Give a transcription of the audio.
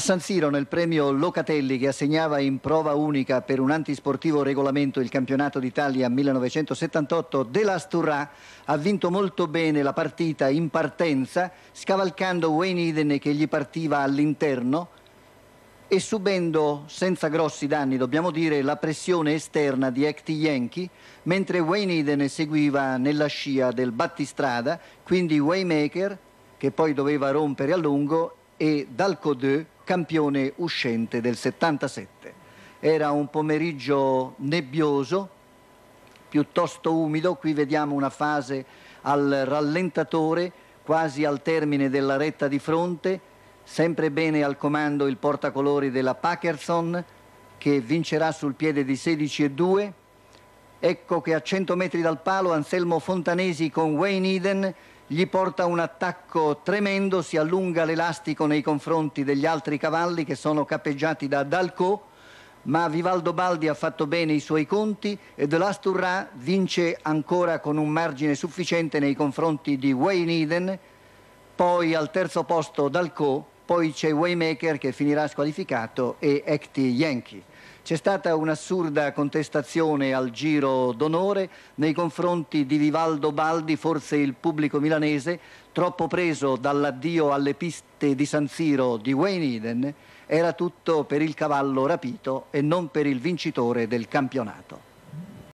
San Siro nel premio Locatelli che assegnava in prova unica per un antisportivo regolamento il campionato d'Italia 1978, De La Lasturra ha vinto molto bene la partita in partenza scavalcando Wayne Eden che gli partiva all'interno e subendo senza grossi danni, dobbiamo dire, la pressione esterna di Acti Yankee, mentre Wayne Eden seguiva nella scia del battistrada, quindi Waymaker che poi doveva rompere a lungo e Dalco 2 campione uscente del 77. Era un pomeriggio nebbioso, piuttosto umido, qui vediamo una fase al rallentatore, quasi al termine della retta di fronte, sempre bene al comando il portacolori della Packerson che vincerà sul piede di 16 e 2. Ecco che a 100 metri dal palo Anselmo Fontanesi con Wayne Eden gli porta un attacco tremendo, si allunga l'elastico nei confronti degli altri cavalli che sono cappeggiati da Dalco, ma Vivaldo Baldi ha fatto bene i suoi conti e De Lasturra vince ancora con un margine sufficiente nei confronti di Wayne Eden, poi al terzo posto Dalco, poi c'è Waymaker che finirà squalificato e Acti Yankee. C'è stata un'assurda contestazione al giro d'onore nei confronti di Vivaldo Baldi, forse il pubblico milanese, troppo preso dall'addio alle piste di San Siro di Wayne Eden, era tutto per il cavallo rapito e non per il vincitore del campionato.